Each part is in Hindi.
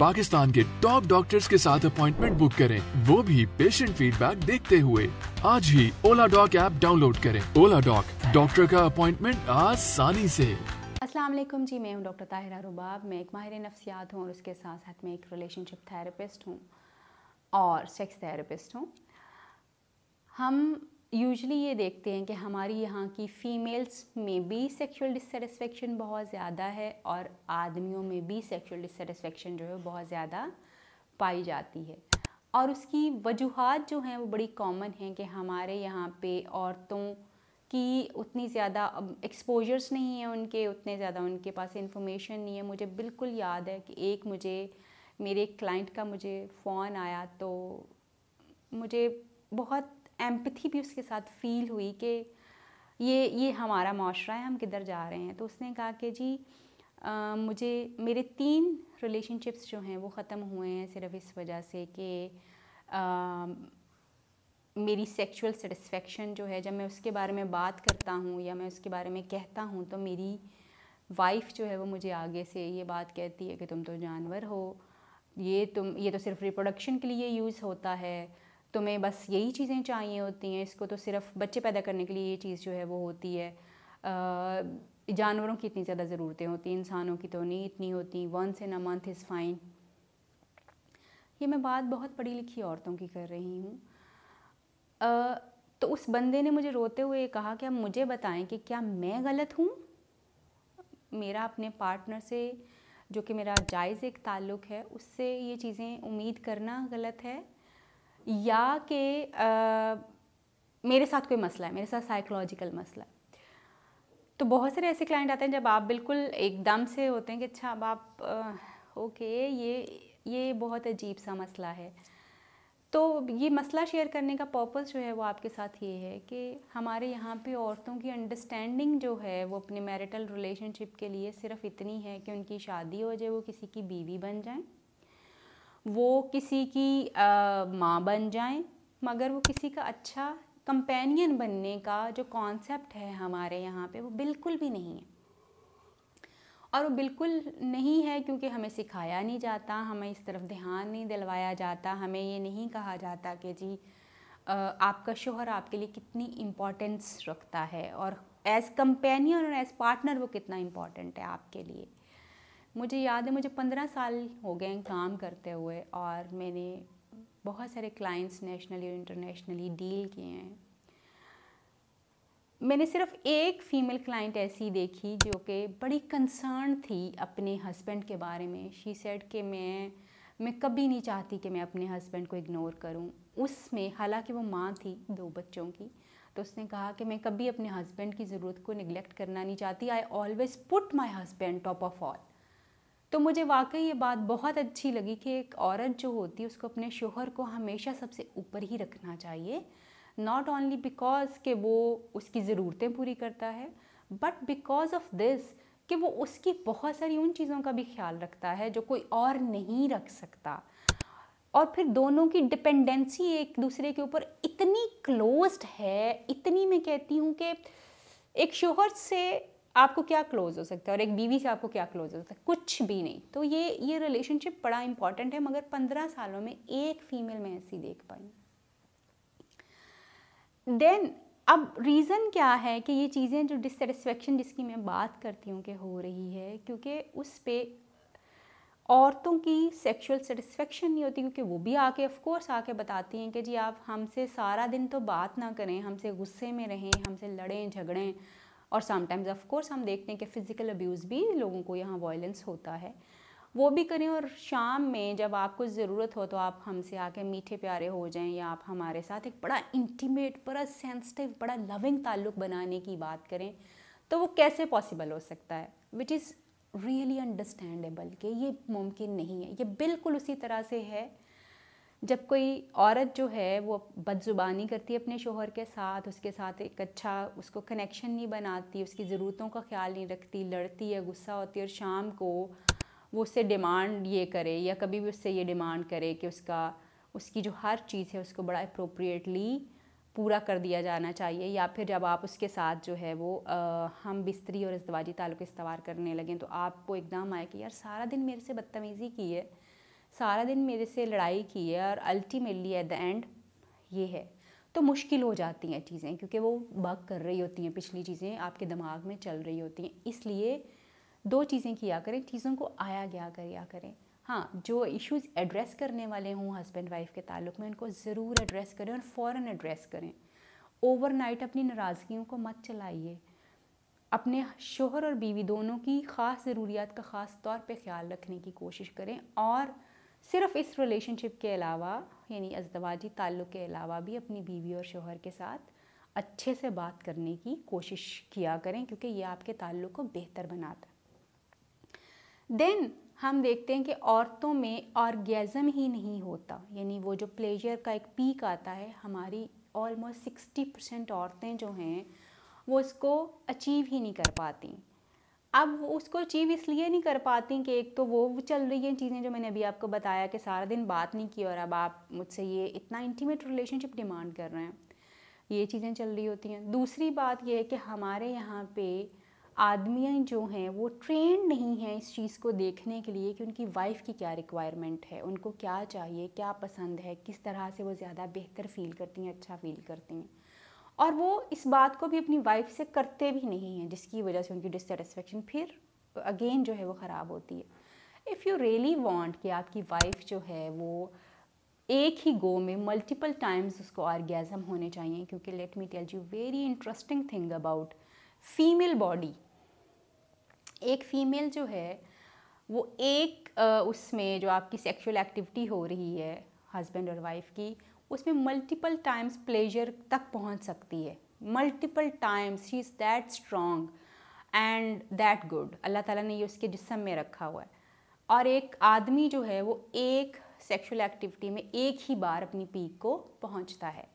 पाकिस्तान के टॉप डॉक्टर्स के साथ अपॉइंटमेंट बुक करें वो भी पेशेंट फीडबैक देखते हुए आज ही ओला डॉक ऐप डाउनलोड करें ओला डॉक डॉक्टर का अपॉइंटमेंट आसानी से अस्सलाम वालेकुम जी मैं हूं डॉक्टर ताहिरा रुबाब मैं एक माहिर नफ्सियात हूं और उसके साथ साथ मैं एक रिलेशनशिप थेरेपिस्ट हूँ और सेक्स थेरेपिस्ट हूँ हम यूजली ये देखते हैं कि हमारी यहाँ की फ़ीमेल्स में भी सेक्सुअल डिससेटिस्फेक्शन बहुत ज़्यादा है और आदमियों में भी सेक्सुअल डिससेटिस्फेक्शन जो है बहुत ज़्यादा पाई जाती है और उसकी वजूहत जो हैं वो बड़ी कॉमन हैं कि हमारे यहाँ पे औरतों की उतनी ज़्यादा एक्सपोजर्स नहीं है उनके उतने ज़्यादा उनके पास इन्फॉर्मेशन नहीं है मुझे बिल्कुल याद है कि एक मुझे मेरे क्लाइंट का मुझे फ़ोन आया तो मुझे बहुत एम्पथी भी उसके साथ फील हुई कि ये ये हमारा माशरा है हम किधर जा रहे हैं तो उसने कहा कि जी आ, मुझे मेरे तीन रिलेशनशिप्स जो हैं वो ख़त्म हुए हैं सिर्फ इस वजह से कि मेरी सेक्सुअल सेटिस्फेक्शन जो है जब मैं उसके बारे में बात करता हूँ या मैं उसके बारे में कहता हूँ तो मेरी वाइफ जो है वो मुझे आगे से ये बात कहती है कि तुम तो जानवर हो ये तुम ये तो सिर्फ रिप्रोडक्शन के लिए यूज़ होता है तुम्हें बस यही चीज़ें चाहिए होती हैं इसको तो सिर्फ बच्चे पैदा करने के लिए ये चीज़ जो है वो होती है जानवरों की इतनी ज़्यादा ज़रूरतें होती हैं इंसानों की तो नहीं इतनी होती वन से अ मंथ इज़ फाइन ये मैं बात बहुत पढ़ी लिखी औरतों की कर रही हूँ तो उस बंदे ने मुझे रोते हुए कहा कि आप मुझे बताएं कि क्या मैं गलत हूँ मेरा अपने पार्टनर से जो कि मेरा जायज़ एक ताल्लुक़ है उससे ये चीज़ें उम्मीद करना गलत है या कि मेरे साथ कोई मसला है मेरे साथ साइकोलॉजिकल मसला है तो बहुत सारे ऐसे क्लाइंट आते हैं जब आप बिल्कुल एकदम से होते हैं कि अच्छा अब आप आ, ओके ये ये बहुत अजीब सा मसला है तो ये मसला शेयर करने का पर्पस जो है वो आपके साथ ये है कि हमारे यहाँ पे औरतों की अंडरस्टैंडिंग जो है वो अपने मैरिटल रिलेशनशिप के लिए सिर्फ इतनी है कि उनकी शादी हो जाए वो किसी की बीवी बन जाएं वो किसी की आ, माँ बन जाएं मगर वो किसी का अच्छा कंपेनियन बनने का जो कॉन्सेप्ट है हमारे यहाँ पे वो बिल्कुल भी नहीं है और वो बिल्कुल नहीं है क्योंकि हमें सिखाया नहीं जाता हमें इस तरफ ध्यान नहीं दिलवाया जाता हमें ये नहीं कहा जाता कि जी आपका शोहर आपके लिए कितनी इम्पोर्टेंस रखता है और एज़ कंपेनियन और एज़ पार्टनर वो कितना इम्पॉर्टेंट है आपके लिए मुझे याद है मुझे पंद्रह साल हो गए काम करते हुए और मैंने बहुत सारे क्लाइंट्स नेशनली और इंटरनेशनली डील किए हैं मैंने सिर्फ एक फ़ीमेल क्लाइंट ऐसी देखी जो कि बड़ी कंसर्न थी अपने हस्बैंड के बारे में शी सेड कि मैं मैं कभी नहीं चाहती कि मैं अपने हस्बैंड को इग्नोर करूं उसमें हालांकि वो माँ थी दो बच्चों की तो उसने कहा कि मैं कभी अपने हस्बैंड की ज़रूरत को निगलेक्ट करना नहीं चाहती I always put my husband top of all तो मुझे वाकई ये बात बहुत अच्छी लगी कि एक औरत जो होती है उसको अपने शोहर को हमेशा सबसे ऊपर ही रखना चाहिए नॉट ओनली बिकॉज कि वो उसकी ज़रूरतें पूरी करता है बट बिकॉज ऑफ दिस कि वो उसकी बहुत सारी उन चीज़ों का भी ख्याल रखता है जो कोई और नहीं रख सकता और फिर दोनों की डिपेंडेंसी एक दूसरे के ऊपर इतनी क्लोज्ड है इतनी मैं कहती हूँ कि एक शोहर से आपको क्या क्लोज हो सकता है और एक बीवी से आपको क्या क्लोज हो सकता है कुछ भी नहीं तो ये ये रिलेशनशिप बड़ा इंपॉर्टेंट है मगर पंद्रह सालों में एक फीमेल में ऐसी देख पाई देन अब रीज़न क्या है कि ये चीज़ें जो डिससेटिस्फेक्शन जिसकी मैं बात करती हूँ कि हो रही है क्योंकि उस पर औरतों की सेक्सुअल सेटिस्फेक्शन नहीं होती क्योंकि वो भी आके ऑफकोर्स आके बताती हैं कि जी आप हमसे सारा दिन तो बात ना करें हमसे गुस्से में रहें हमसे लड़ें झगड़ें और समटाइम्स ऑफ कोर्स हम देखते हैं कि फ़िज़िकल अब्यूज़ भी लोगों को यहाँ वॉयलेंस होता है वो भी करें और शाम में जब आपको ज़रूरत हो तो आप हमसे आके मीठे प्यारे हो जाएं या आप हमारे साथ एक बड़ा इंटीमेट बड़ा सेंसिटिव बड़ा लविंग ताल्लुक बनाने की बात करें तो वो कैसे पॉसिबल हो सकता है विच इज़ रियली अंडरस्टैंडेबल कि ये मुमकिन नहीं है ये बिल्कुल उसी तरह से है जब कोई औरत जो है वो बदजुबानी करती है अपने शोहर के साथ उसके साथ एक अच्छा उसको कनेक्शन नहीं बनाती उसकी ज़रूरतों का ख्याल नहीं रखती लड़ती है गुस्सा होती है और शाम को वो उससे डिमांड ये करे या कभी भी उससे ये डिमांड करे कि उसका उसकी जो हर चीज़ है उसको बड़ा अप्रोप्रिएटली पूरा कर दिया जाना चाहिए या फिर जब आप उसके साथ जो है वो आ, हम बिस्तरी और इस्तवाजी ताल्लुक इस्तवार करने लगें तो आपको एकदम आए कि यार सारा दिन मेरे से बदतमीज़ी की है सारा दिन मेरे से लड़ाई की है और अल्टीमेटली एट द एंड ये है तो मुश्किल हो जाती हैं चीज़ें क्योंकि वो बग कर रही होती हैं पिछली चीज़ें आपके दिमाग में चल रही होती हैं इसलिए दो चीज़ें किया करें चीज़ों को आया गया करिया करें हाँ जो इश्यूज़ एड्रेस करने वाले हों हस्बैंड वाइफ के ताल्लुक में उनको ज़रूर एड्रेस करें और फ़ौर एड्रेस करें ओवरनाइट अपनी नाराज़गियों को मत चलाइए अपने शोहर और बीवी दोनों की ख़ास ज़रूरियात का ख़ास तौर पे ख्याल रखने की कोशिश करें और सिर्फ इस रिलेशनशिप के अलावा यानी अजदवाजी ताल्लुक़ के अलावा भी अपनी बीवी और शोहर के साथ अच्छे से बात करने की कोशिश किया करें क्योंकि ये आपके ताल्लुक़ को बेहतर बनाता है देन हम देखते हैं कि औरतों में ऑर्गेज़म ही नहीं होता यानी वो जो प्लेजर का एक पीक आता है हमारी ऑलमोस्ट सिक्सटी परसेंट औरतें जो हैं वो इसको अचीव ही नहीं कर पाती अब उसको अचीव इसलिए नहीं कर पाती कि एक तो वो चल रही हैं चीज़ें जो मैंने अभी आपको बताया कि सारा दिन बात नहीं की और अब आप मुझसे ये इतना इंटीमेट रिलेशनशिप डिमांड कर रहे हैं ये चीज़ें चल रही होती हैं दूसरी बात यह है कि हमारे यहाँ पे आदमियाँ जो हैं वो ट्रेन नहीं हैं इस चीज़ को देखने के लिए कि उनकी वाइफ की क्या रिक्वायरमेंट है उनको क्या चाहिए क्या पसंद है किस तरह से वो ज़्यादा बेहतर फील करती हैं अच्छा फील करती हैं और वो इस बात को भी अपनी वाइफ से करते भी नहीं हैं जिसकी वजह से उनकी डिससेटिस्फेक्शन फिर अगेन जो है वो ख़राब होती है इफ़ यू रियली वॉन्ट कि आपकी वाइफ जो है वो एक ही गो में मल्टीपल टाइम्स उसको ऑर्गेज़म होने चाहिए क्योंकि let me tell you very interesting thing about female body एक फ़ीमेल जो है वो एक उसमें जो आपकी सेक्सुअल एक्टिविटी हो रही है हस्बैंड और वाइफ की उसमें मल्टीपल टाइम्स प्लेजर तक पहुंच सकती है multiple times she is that strong and that good अल्लाह ताला ने ये उसके जिसम में रखा हुआ है और एक आदमी जो है वो एक सेक्सुअल एक्टिविटी में एक ही बार अपनी पीक को पहुंचता है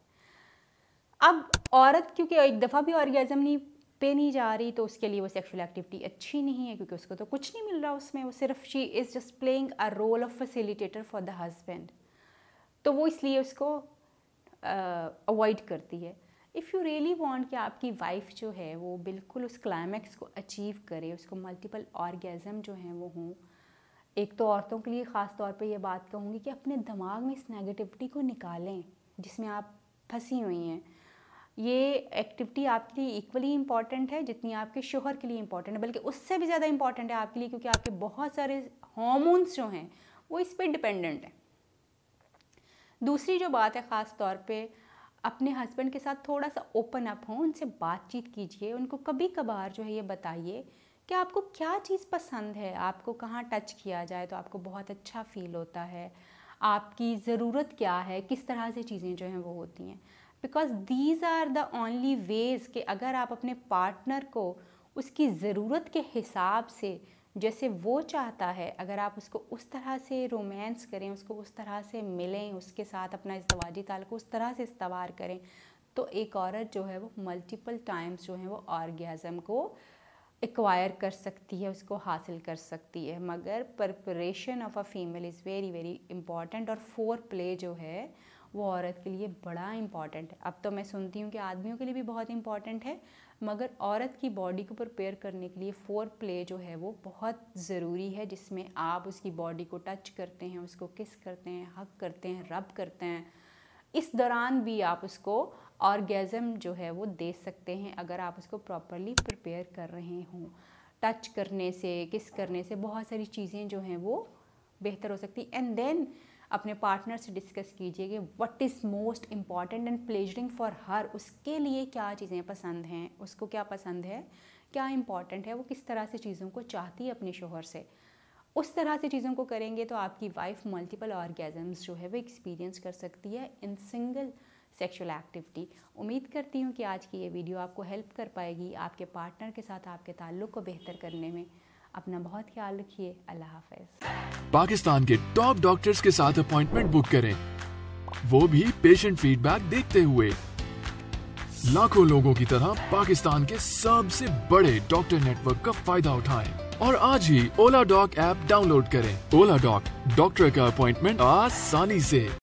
अब औरत क्योंकि एक दफ़ा भी ऑर्गेज़म नहीं पे नहीं जा रही तो उसके लिए वो सेक्सुअल एक्टिविटी अच्छी नहीं है क्योंकि उसको तो कुछ नहीं मिल रहा उसमें वो सिर्फ she is just playing a role of facilitator for the husband तो वो इसलिए उसको अवॉइड करती है इफ़ यू रियली वॉन्ट कि आपकी वाइफ जो है वो बिल्कुल उस क्लाइमैक्स को अचीव करे उसको मल्टीपल ऑर्गेज़म जो हैं वो हों एक तो औरतों के लिए ख़ास तौर पे ये बात कहूँगी कि अपने दिमाग में इस नेगेटिविटी को निकालें जिसमें आप फंसी हुई हैं ये एक्टिविटी आपके लिए इक्वली इम्पॉर्टेंट है जितनी आपके शोहर के लिए इम्पॉर्टेंट है बल्कि उससे भी ज़्यादा इम्पॉर्टेंट है आपके लिए क्योंकि आपके बहुत सारे हॉमोन्स जो हैं वो इस पर डिपेंडेंट हैं दूसरी जो बात है ख़ास तौर पे अपने हस्बैंड के साथ थोड़ा सा ओपन अप हों उनसे बातचीत कीजिए उनको कभी कभार जो है ये बताइए कि आपको क्या चीज़ पसंद है आपको कहाँ टच किया जाए तो आपको बहुत अच्छा फील होता है आपकी ज़रूरत क्या है किस तरह से चीज़ें जो हैं वो होती हैं because these are the only ways कि अगर आप अपने पार्टनर को उसकी ज़रूरत के हिसाब से जैसे वो चाहता है अगर आप उसको उस तरह से रोमांस करें उसको उस तरह से मिलें उसके साथ अपना ताल को उस तरह से इस्तवार करें तो एक औरत जो है वो मल्टीपल टाइम्स जो है वो ऑर्गेज़म को एक्वायर कर सकती है उसको हासिल कर सकती है मगर preparation of a female is very very important और फोर प्ले जो है वो औरत के लिए बड़ा इम्पॉर्टेंट है अब तो मैं सुनती हूँ कि आदमियों के लिए भी बहुत इम्पॉर्टेंट है मगर औरत की बॉडी को प्रिपेयर करने के लिए फोर प्ले जो है वो बहुत ज़रूरी है जिसमें आप उसकी बॉडी को टच करते हैं उसको किस करते हैं हक करते हैं रब करते हैं इस दौरान भी आप उसको ऑर्गेज़म जो है वो दे सकते हैं अगर आप उसको प्रॉपरली प्रिपेयर कर रहे हों टच करने से किस करने से बहुत सारी चीज़ें जो हैं वो बेहतर हो सकती एंड देन अपने पार्टनर से डिस्कस कीजिए कि what is most important and pleasuring for her उसके लिए क्या चीज़ें पसंद हैं उसको क्या पसंद है क्या इम्पॉर्टेंट है वो किस तरह से चीज़ों को चाहती है अपने शोहर से उस तरह से चीज़ों को करेंगे तो आपकी वाइफ मल्टीपल ऑर्गेजम्स जो है वो एक्सपीरियंस कर सकती है इन सिंगल सेक्सुअल एक्टिविटी उम्मीद करती हूँ कि आज की ये वीडियो आपको हेल्प कर पाएगी आपके पार्टनर के साथ आपके ताल्लुक़ को बेहतर करने में अपना बहुत ख्याल रखिए अल्लाह हाफिज पाकिस्तान के टॉप डॉक्टर्स के साथ अपॉइंटमेंट बुक करें वो भी पेशेंट फीडबैक देखते हुए लाखों लोगों की तरह पाकिस्तान के सबसे बड़े डॉक्टर नेटवर्क का फायदा उठाएं और आज ही ओला डॉक ऐप डाउनलोड करें ओला डॉक डॉक्टर का अपॉइंटमेंट आसानी से